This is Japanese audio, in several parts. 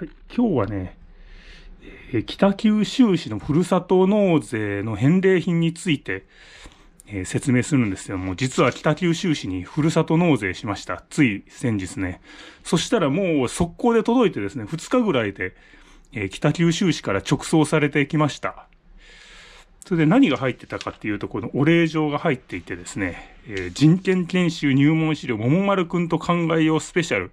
はい、今日はね、えー、北九州市のふるさと納税の返礼品について、えー、説明するんですよ。もう実は北九州市にふるさと納税しました。つい先日ね。そしたらもう速攻で届いてですね、2日ぐらいで、えー、北九州市から直送されてきました。それで何が入ってたかっていうと、このお礼状が入っていてですね、え人権研修入門資料、桃丸くんと考えようスペシャル。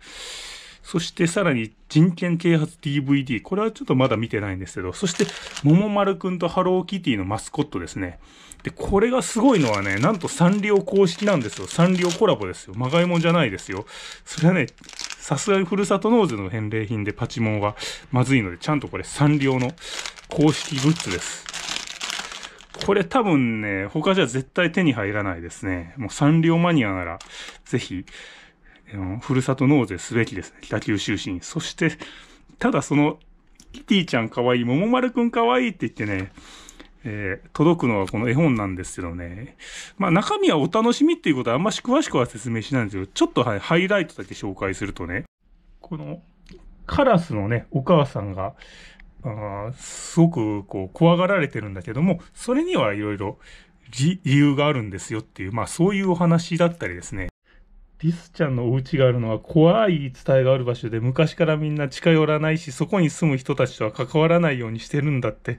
そしてさらに人権啓発 DVD。これはちょっとまだ見てないんですけど。そして、もも丸くんとハローキティのマスコットですね。で、これがすごいのはね、なんとサンリオ公式なんですよ。サンリオコラボですよ。まがいもんじゃないですよ。それはね、さすがにふるさと納税の返礼品でパチモンはまずいので、ちゃんとこれサンリオの公式グッズです。これ多分ね、他じゃ絶対手に入らないですね。もうサンリオマニアなら、ぜひ、ふるさと納税すべきですね。北九州市に。そして、ただその、キティちゃんかわいい、桃丸くんかわいいって言ってね、えー、届くのはこの絵本なんですけどね。まあ中身はお楽しみっていうことはあんまし詳しくは説明しないんですけど、ちょっとはハイライトだけ紹介するとね、このカラスのね、お母さんが、あすごくこう怖がられてるんだけども、それにはいろいろ理由があるんですよっていう、まあそういうお話だったりですね。リスちゃんのお家があるのは怖い伝えがある場所で昔からみんな近寄らないしそこに住む人たちとは関わらないようにしてるんだって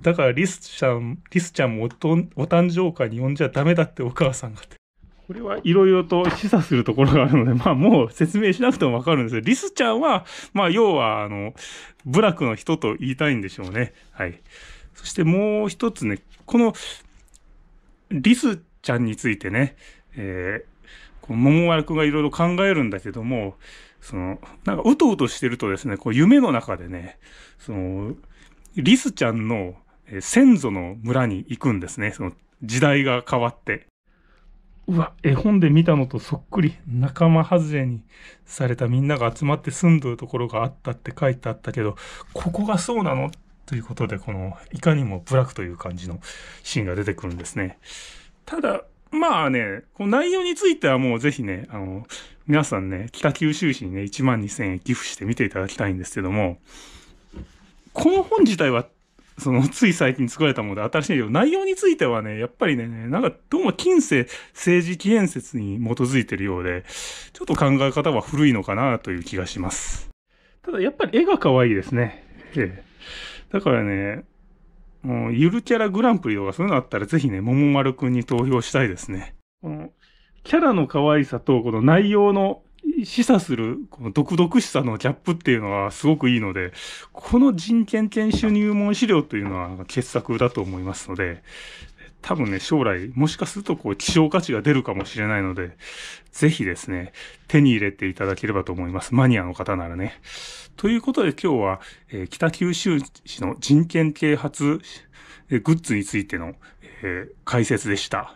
だからリスちゃんリスちゃんもお誕生会に呼んじゃダメだってお母さんがってこれはいろいろと示唆するところがあるので、まあもう説明しなくてもわかるんですけど、リスちゃんは、まあ要は、あの、部落の人と言いたいんでしょうね。はい。そしてもう一つね、この、リスちゃんについてね、えー、桃丸くんがいろいろ考えるんだけども、その、なんかうとうとしてるとですね、こう夢の中でね、その、リスちゃんの先祖の村に行くんですね、その時代が変わって。うわ、絵本で見たのとそっくり、仲間外れにされたみんなが集まって住んどるところがあったって書いてあったけど、ここがそうなのということで、この、いかにもブラックという感じのシーンが出てくるんですね。ただ、まあね、この内容についてはもうぜひね、あの、皆さんね、北九州市にね、1万2000円寄付して見ていただきたいんですけども、この本自体は、その、つい最近作られたもので新しいけど、内容についてはね、やっぱりね、なんか、どうも近世政治起源説に基づいてるようで、ちょっと考え方は古いのかなという気がします。ただ、やっぱり絵が可愛いですね。ええ。だからね、もうゆるキャラグランプリとかそういうのあったらぜひね、桃丸くんに投票したいですね。このキャラの可愛さと、この内容の示唆する、この独々しさのギャップっていうのはすごくいいので、この人権研修入門資料というのは傑作だと思いますので、多分ね、将来、もしかするとこう、希少価値が出るかもしれないので、ぜひですね、手に入れていただければと思います。マニアの方ならね。ということで今日は、えー、北九州市の人権啓発、えグッズについての、えー、解説でした。